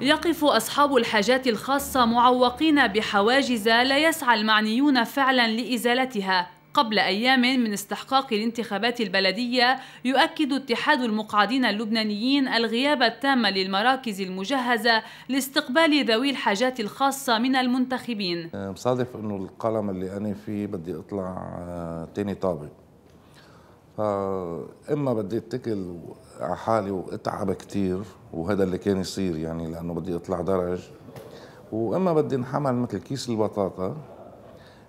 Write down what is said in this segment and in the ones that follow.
يقف أصحاب الحاجات الخاصة معوقين بحواجز لا يسعى المعنيون فعلا لإزالتها قبل أيام من استحقاق الانتخابات البلدية يؤكد اتحاد المقعدين اللبنانيين الغياب التام للمراكز المجهزة لاستقبال ذوي الحاجات الخاصة من المنتخبين بصادف أه، أنه القلم اللي أنا فيه بدي أطلع أه، تاني طابق فاما بدي اتكل على حالي واتعب كثير وهذا اللي كان يصير يعني لانه بدي اطلع درج واما بدي انحمل مثل كيس البطاطا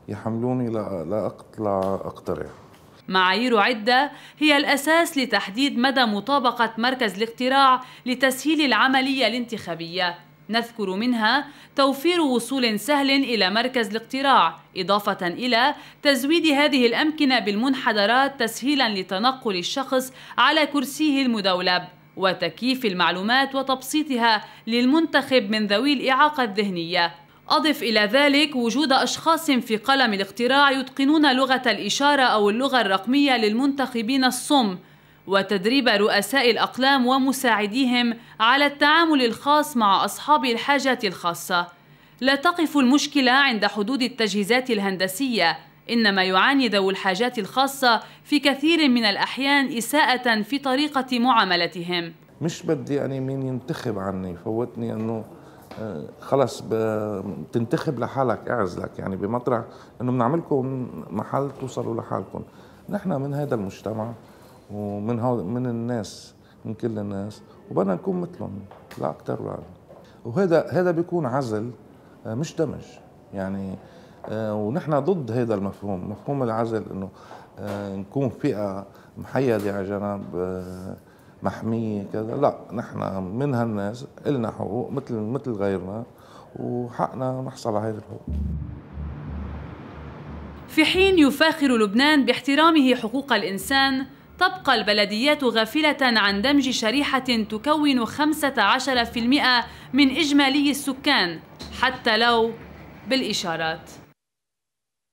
يحملوني لاقطلع اقترع معايير عدة هي الأساس لتحديد مدى مطابقة مركز الاقتراع لتسهيل العملية الانتخابية نذكر منها توفير وصول سهل إلى مركز الاقتراع إضافة إلى تزويد هذه الأمكنة بالمنحدرات تسهيلا لتنقل الشخص على كرسيه المدولب وتكييف المعلومات وتبسيطها للمنتخب من ذوي الإعاقة الذهنية أضف إلى ذلك وجود أشخاص في قلم الاقتراع يتقنون لغة الإشارة أو اللغة الرقمية للمنتخبين الصم وتدريب رؤساء الأقلام ومساعديهم على التعامل الخاص مع أصحاب الحاجات الخاصة. لا تقف المشكلة عند حدود التجهيزات الهندسية، إنما يعاني ذوو الحاجات الخاصة في كثير من الأحيان إساءة في طريقة معاملتهم. مش بدي يعني مين ينتخب عني، فوتني أنه آه، خلص بتنتخب لحالك اعزلك يعني بمطرح انه بنعملكم محل توصلوا لحالكم نحن من هذا المجتمع ومن هول من الناس من كل الناس وبدنا نكون مثلهم لا اكثر ولا وهذا هذا بيكون عزل آه، مش دمج يعني آه، ونحن ضد هذا المفهوم مفهوم العزل انه آه، نكون فئه محيده على جنب محميه كذا لا نحن من هالناس إلنا حقوق مثل مثل غيرنا وحقنا نحصل على هذه الحقوق في حين يفاخر لبنان باحترامه حقوق الانسان تبقى البلديات غافلة عن دمج شريحة تكون 15% من إجمالي السكان حتى لو بالإشارات